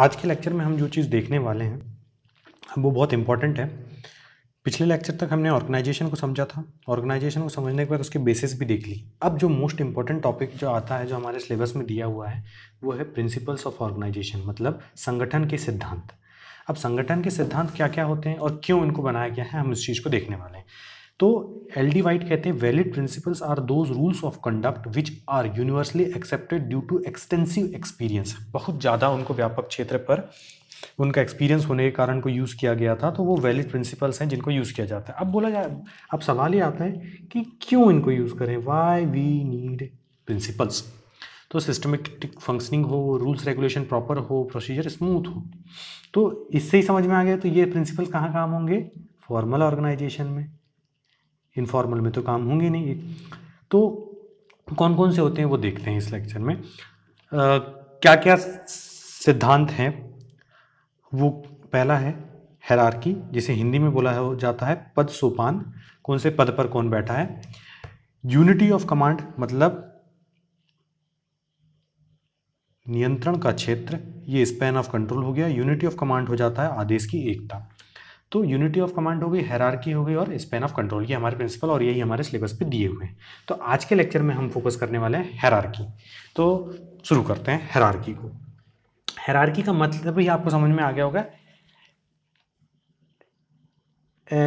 आज के लेक्चर में हम जो चीज़ देखने वाले हैं वो बहुत इंपॉर्टेंट है पिछले लेक्चर तक हमने ऑर्गेनाइजेशन को समझा था ऑर्गेनाइजेशन को समझने के बाद उसके बेसिस भी देख ली अब जो मोस्ट इंपॉर्टेंट टॉपिक जो आता है जो हमारे सिलेबस में दिया हुआ है वो है प्रिंसिपल्स ऑफ ऑर्गेनाइजेशन मतलब संगठन के सिद्धांत अब संगठन के सिद्धांत क्या क्या होते हैं और क्यों इनको बनाया गया है हम इस चीज़ को देखने वाले हैं तो एल डी वाइट कहते हैं valid principles are those rules of conduct which are universally accepted due to extensive experience बहुत ज़्यादा उनको व्यापक क्षेत्र पर उनका एक्सपीरियंस होने के कारण को यूज़ किया गया था तो वो वैलिड प्रिंसिपल्स हैं जिनको यूज़ किया जाता है अब बोला जाए अब सवाल ये आता है कि क्यों इनको यूज़ करें वाई वी नीड प्रिंसिपल्स तो सिस्टमेटिक फंक्शनिंग हो रूल्स रेगुलेशन प्रॉपर हो प्रोसीजर स्मूथ हो तो इससे ही समझ में आ गया तो ये प्रिंसिपल कहाँ काम होंगे फॉर्मल ऑर्गेनाइजेशन में इनफॉर्मल में तो काम होंगे नहीं तो कौन कौन से होते हैं वो देखते हैं इस लेक्चर में आ, क्या क्या सिद्धांत हैं वो पहला है हैरारकी जिसे हिंदी में बोला जाता है पद सोपान कौन से पद पर कौन बैठा है यूनिटी ऑफ कमांड मतलब नियंत्रण का क्षेत्र ये स्पैन ऑफ कंट्रोल हो गया यूनिटी ऑफ कमांड हो जाता है आदेश की एकता तो यूनिटी ऑफ कमांड हो गई हैरारकी हो गई और स्पेन ऑफ कंट्रोल ये हमारे प्रिंसिपल और यही हमारे सिलेबस पे दिए हुए हैं तो आज के लेक्चर में हम फोकस करने वाले हैं हैरारकी तो शुरू करते हैं हैरारकी को हैरारकी का मतलब ही आपको समझ में आ गया होगा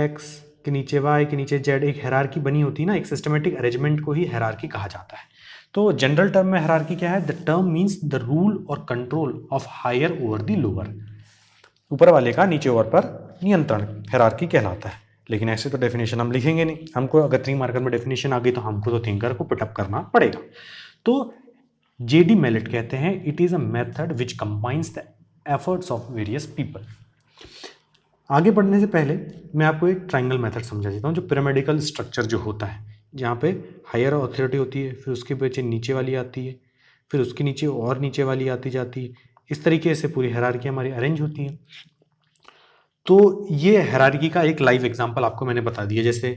एक्स के नीचे वाई के नीचे जेड एक हैरारकी बनी होती है ना एक सिस्टमेटिक अरेंजमेंट को ही हैरारकी कहा जाता है तो जनरल टर्म में हैरारकी क्या है the term means the rule और control of higher over the lower ऊपर वाले का नीचे ओवर पर नियंत्रण हैरारकी कहलाता है लेकिन ऐसे तो डेफिनेशन हम लिखेंगे नहीं हमको अगर थ्री मार्कर में डेफिनेशन आ गई तो हमको तो थिंकर को पुटअप करना पड़ेगा तो जे डी मेलेट कहते हैं it is a method which combines the efforts of various people आगे बढ़ने से पहले मैं आपको एक ट्राइंगल मेथड समझा देता हूँ जो पिरामिडिकल स्ट्रक्चर जो होता है जहाँ पे हायर अथॉरिटी होती है फिर उसके पीछे नीचे वाली आती है फिर उसके नीचे और नीचे वाली आती जाती है इस तरीके से पूरी हरारकी हमारी अरेंज होती है तो ये हैरारकी का एक लाइव एग्जाम्पल आपको मैंने बता दिया जैसे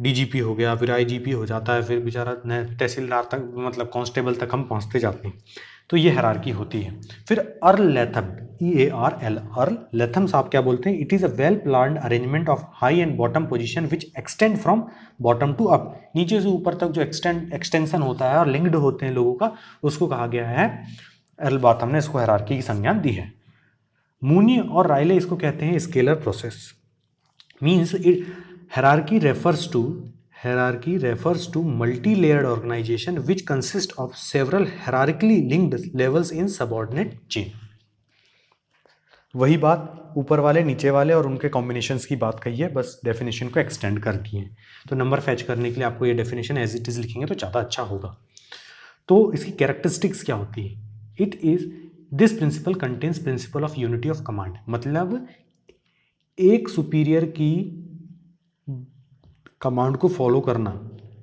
डीजीपी हो गया फिर आईजीपी हो जाता है फिर बेचारा तहसीलदार तक मतलब कांस्टेबल तक हम पहुंचते जाते हैं तो ये हैरारकी होती है फिर Earl Latham E e A R L Earl Latham साहब क्या बोलते हैं it is a well plan arrangement of high and bottom position which extend from bottom to up नीचे से ऊपर तक जो एक्सटेंड एक्सटेंशन होता है और लिंक्ड होते हैं लोगों का उसको कहा गया है अर्ल बाथम ने इसको हैरारकी की संज्ञान दी है मूनी और रायले इसको कहते हैं scalar process means it hierarchy refers to hierarchy refers to multi layered organization which consist of several hierarchically linked levels in subordinate chain वही बात ऊपर वाले नीचे वाले और उनके कॉम्बिनेशंस की बात कही है बस डेफिनेशन को एक्सटेंड कर दिए तो नंबर फैच करने के लिए आपको ये डेफिनेशन एज इट इज़ लिखेंगे तो ज़्यादा अच्छा होगा तो इसकी कैरेक्टरिस्टिक्स क्या होती है it is this principle contains principle of unity of command मतलब एक सुपीरियर की कमांड को फॉलो करना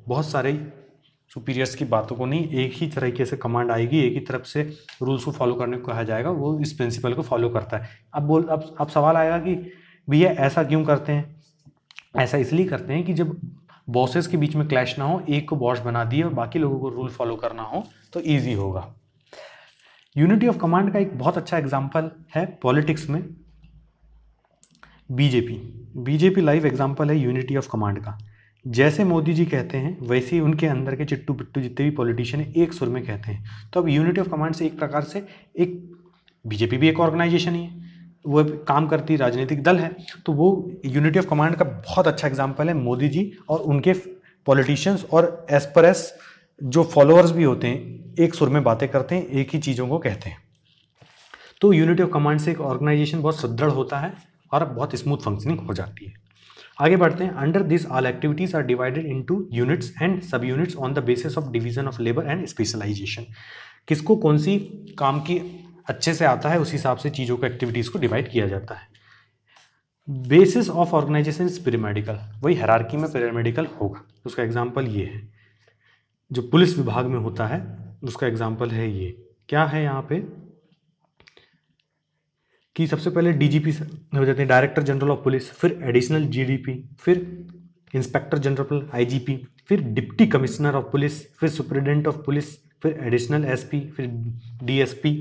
बहुत सारे सुपीरियर्स की बातों को नहीं एक ही तरीके से कमांड आएगी एक ही तरफ से रूल्स को फॉलो करने को कहा जाएगा वो इस प्रिंसिपल को फॉलो करता है अब बोल अब अब सवाल आएगा कि भैया ऐसा क्यों करते हैं ऐसा इसलिए करते हैं कि जब बॉसेस के बीच में क्लैश ना हो एक को बॉस बना दिए और बाकी लोगों को रूल फॉलो करना हो तो ईजी होगा यूनिटी ऑफ कमांड का एक बहुत अच्छा एग्जाम्पल है पॉलिटिक्स में बीजेपी बीजेपी लाइव एग्जाम्पल है यूनिटी ऑफ कमांड का जैसे मोदी जी कहते हैं वैसे ही उनके अंदर के चिट्टू पिट्टू जितने भी पॉलिटिशियन हैं एक सुर में कहते हैं तो अब यूनिटी ऑफ कमांड से एक प्रकार से एक बीजेपी भी एक ऑर्गेनाइजेशन ही है वो काम करती राजनीतिक दल है तो वो यूनिटी ऑफ कमांड का बहुत अच्छा एग्जाम्पल है मोदी जी और उनके पॉलिटिशियंस और एज पर एस जो फॉलोअर्स भी होते हैं एक सुर में बातें करते हैं एक ही चीज़ों को कहते हैं तो यूनिटी ऑफ कमांड से एक ऑर्गेनाइजेशन बहुत सुदृढ़ होता है और बहुत स्मूथ फंक्शनिंग हो जाती है आगे बढ़ते हैं under this all activities are divided into units and sub units on the basis of division of labour and specialization किसको कौन सी काम की अच्छे से आता है उस हिसाब से चीज़ों को एक्टिविटीज़ को डिवाइड किया जाता है basis of organization is pyramidical वही हरारकी में पिरामेडिकल होगा उसका एग्जाम्पल ये है जो पुलिस विभाग में होता है उसका एग्जाम्पल है ये क्या है यहाँ पे कि सबसे पहले डीजीपी हो जाते हैं डायरेक्टर जनरल ऑफ पुलिस फिर एडिशनल जीडीपी फिर इंस्पेक्टर जनरल आईजीपी फिर डिप्टी कमिश्नर ऑफ पुलिस फिर सुप्रिटेंडेंट ऑफ पुलिस फिर एडिशनल एसपी फिर डीएसपी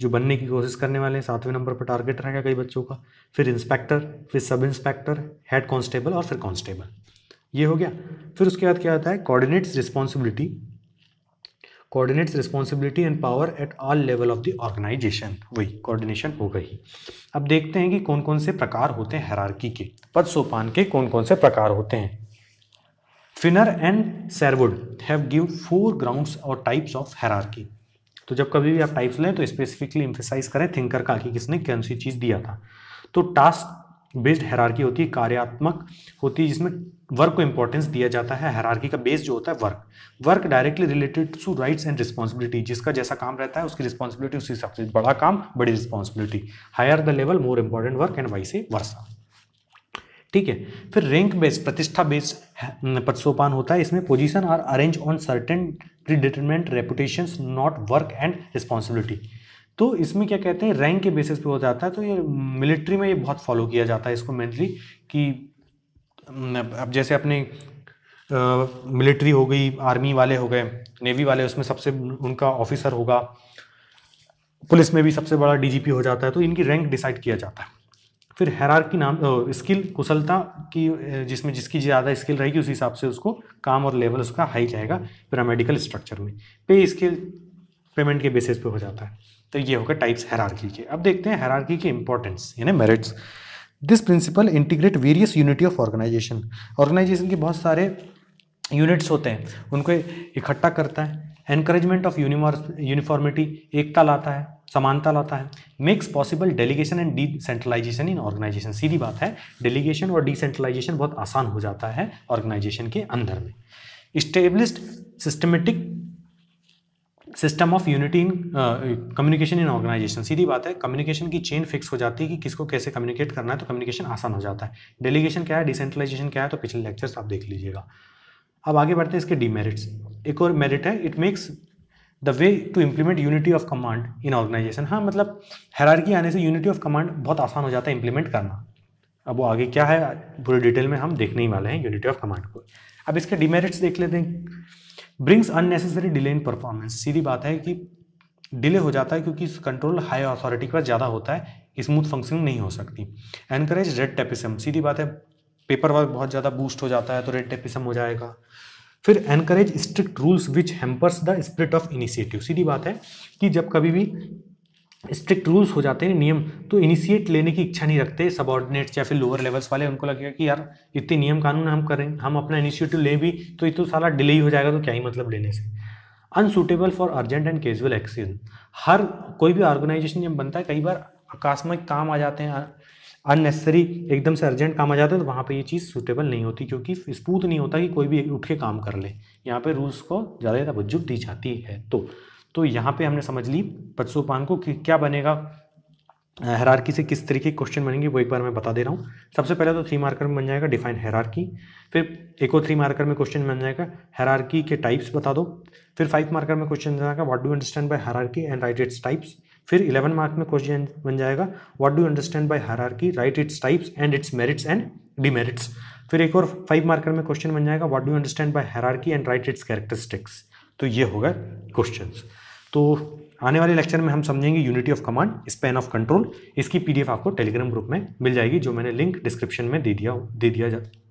जो बनने की कोशिश करने वाले हैं सातवें नंबर पर टारगेट रहेगा कई बच्चों का फिर इंस्पेक्टर फिर सब इंस्पेक्टर हेड कॉन्स्टेबल और फिर कॉन्स्टेबल ये हो गया फिर उसके बाद क्या होता है coordinates responsibility coordinates responsibility and power at all level of the organization वही कोऑर्डिनेशन हो गई अब देखते हैं कि कौन कौन से प्रकार होते हैं हरारकी के पद सोपान के कौन कौन से प्रकार होते हैं Finer and Sherwood have give four grounds और टाइप्स ऑफ हरारकी तो जब कभी भी आप टाइप्स लें तो स्पेसिफिकली इम्फेसाइज करें थिंकर का कि किसने कौन सी चीज़ दिया था तो टास्क बेस्ड हैरार्की होती है कार्यात्मक होती है जिसमें वर्क को इंपॉर्टेंस दिया जाता है हैरार्की का बेस जो होता है work work directly related to rights and responsibility जिसका जैसा काम रहता है उसकी रिस्पॉन्सिबिलिटी उसी हिसाब से बड़ा काम बड़ी responsibility higher the level more important work and vice a versa ठीक है फिर रैंक बेस्ड प्रतिष्ठा बेस्ड hm, पदसोपान होता है इसमें position are arrange on certain predetermined reputation not work and responsibility तो इसमें क्या कहते हैं रैंक के बेसिस पे हो जाता है तो ये मिलिट्री में ये बहुत फॉलो किया जाता है इसको मेनली कि अब जैसे अपने मिलिट्री हो गई आर्मी वाले हो गए नेवी वाले उसमें सबसे उनका ऑफिसर होगा पुलिस में भी सबसे बड़ा डीजीपी हो जाता है तो इनकी रैंक डिसाइड किया जाता है फिर हैरार की नाम स्किल कुशलता की जिसमें जिसकी ज़्यादा स्किल रहेगी उस हिसाब से उसको काम और लेवल उसका हाई जाएगा पैरामेडिकल स्ट्रक्चर में पे स्किल पेमेंट के बेसिस पे हो जाता है तो ये होगा टाइप्स हैरारकी के अब देखते हैं हैरारकी के इंपॉर्टेंस यानी merits this principle integrate various unity of organization organization के बहुत सारे यूनिट्स होते हैं उनको इकट्ठा करता है एनकरेजमेंट ऑफ यूनिफॉर्मिटी एकता लाता है समानता लाता है makes possible delegation and decentralization in organization सीधी बात है डेलीगेशन और डिसेंट्रलाइजेशन बहुत आसान हो जाता है ऑर्गेनाइजेशन के अंदर में established systematic system of unity in communication in organization सीधी बात है कम्युनिकेशन की चेन फिक्स हो जाती है कि किसको कैसे कम्युनिकेट करना है तो कम्युनिकेशन आसान हो जाता है डेलीगेशन क्या है डिसेंट्रलाइजेशन क्या है तो पिछले लेक्चर्स आप देख लीजिएगा अब आगे बढ़ते हैं इसके डीमेरिट्स एक और मेरिट है it makes the way to implement unity of command in organization हाँ मतलब हैरारकी आने से यूनिटी ऑफ कमांड बहुत आसान हो जाता है इम्प्लीमेंट करना अब वो आगे क्या है पूरे डिटेल में हम देखने ही वाले हैं यूनिटी ऑफ कमांड को अब इसके डिमेरिट्स देख लेते हैं brings unnecessary delay in performance सीधी बात है कि डिले हो जाता है क्योंकि कंट्रोल हाई अथॉरिटी के पास ज़्यादा होता है स्मूथ फंक्शनिंग नहीं हो सकती एनकरेज रेड टेपिसम सीधी बात है पेपर वर्क बहुत ज़्यादा बूस्ट हो जाता है तो रेड टेपिसम हो जाएगा फिर encourage strict rules which hampers the spirit of initiative सीधी बात है कि जब कभी भी स्ट्रिक्ट रूल्स हो जाते हैं नियम तो इनिशिएट लेने की इच्छा नहीं रखते ऑर्डिनेट्स या फिर लोअर लेवल्स वाले उनको लगेगा कि यार इतने नियम कानून हम करें हम अपना इनिशिएटिव ले भी तो ये तो सारा डिले ही हो जाएगा तो क्या ही मतलब लेने से unsuitable for urgent and casual exigency हर कोई भी ऑर्गेनाइजेशन जब बनता है कई बार आकस्मिक काम आ जाते हैं अननेसेसरी एकदम से अर्जेंट काम आ जाता है तो वहाँ पे ये चीज़ सूटेबल नहीं होती क्योंकि स्पूत नहीं होता कि कोई भी उठ के काम कर ले यहाँ पे रूल्स को ज़्यादा ज़्यादा तवज्जुब दी जाती है तो तो यहाँ पे हमने समझ ली पत्सोपान को कि क्या बनेगा हेरारकी से किस तरीके के क्वेश्चन बनेंगे वो एक बार मैं बता दे रहा हूँ सबसे पहले तो थ्री मार्कर में बन जाएगा डिफाइन हेरारकी फिर एक और थ्री मार्कर में क्वेश्चन बन जाएगा हेरारकी के टाइप्स बता दो फिर फाइव मार्कर में क्वेश्चन जाएगा what do understand by hierarchy and write its types फिर इलेवन मार्क में क्वेश्चन बन जाएगा what do understand by hierarchy write its types and its merits and demerits फिर एक और फाइव मार्कर में क्वेश्चन बन जाएगा what do understand by hierarchy and write its characteristics तो ये होगा क्वेश्चन तो आने वाले लेक्चर में हम समझेंगे unity of command span of control इसकी पीडीएफ आपको टेलीग्राम ग्रुप में मिल जाएगी जो मैंने लिंक डिस्क्रिप्शन में दे दिया दे दिया जा